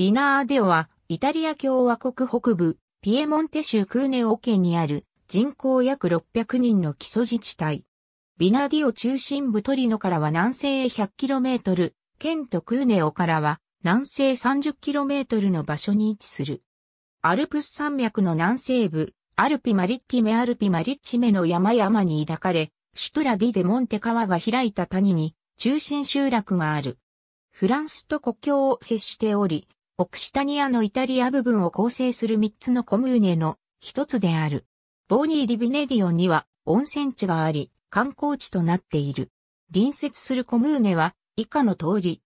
ビナーデオは、イタリア共和国北部、ピエモンテ州クーネオ県にある人口約600人の基礎自治体。ビナーディオ中心部トリノからは南西へ 100km、県とクーネオからは南西 30km の場所に位置する。アルプス山脈の南西部、アルピマリッティメアルピマリッチメの山々に抱かれ、シュトラディデモンテ川が開いた谷に中心集落がある。フランスと国境を接しており、オクシタニアのイタリア部分を構成する3つのコムーネの一つである。ボーニー・ディ・ビネディオには温泉地があり、観光地となっている。隣接するコムーネは以下の通り。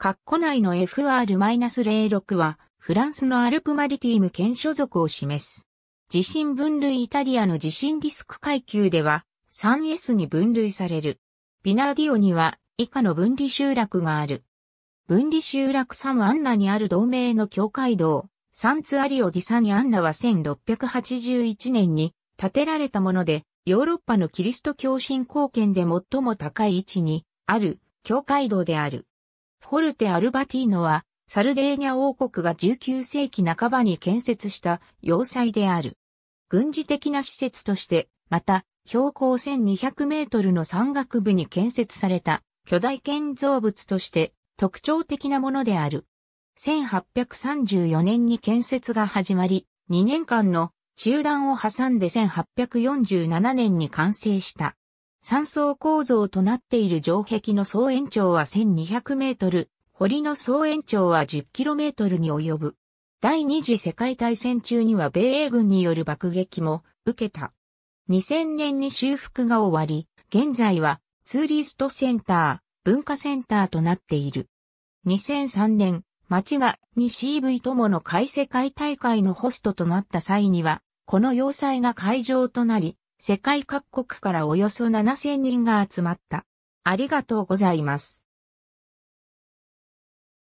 括弧内の FR-06 はフランスのアルプマリティーム県所属を示す。地震分類イタリアの地震リスク階級では 3S に分類される。ビナーディオには以下の分離集落がある。分離集落サムアンナにある同盟の教会堂、サンツアリオディサニアンナは1681年に建てられたもので、ヨーロッパのキリスト教信仰圏で最も高い位置にある教会堂である。フォルテ・アルバティーノは、サルデーニャ王国が19世紀半ばに建設した要塞である。軍事的な施設として、また、標高1200メートルの山岳部に建設された巨大建造物として特徴的なものである。1834年に建設が始まり、2年間の中断を挟んで1847年に完成した。三層構造となっている城壁の総延長は1200メートル、堀の総延長は10キロメートルに及ぶ。第二次世界大戦中には米英軍による爆撃も受けた。2000年に修復が終わり、現在はツーリストセンター、文化センターとなっている。2003年、町が西 EV 友の海世界大会のホストとなった際には、この要塞が会場となり、世界各国からおよそ7000人が集まった。ありがとうございます。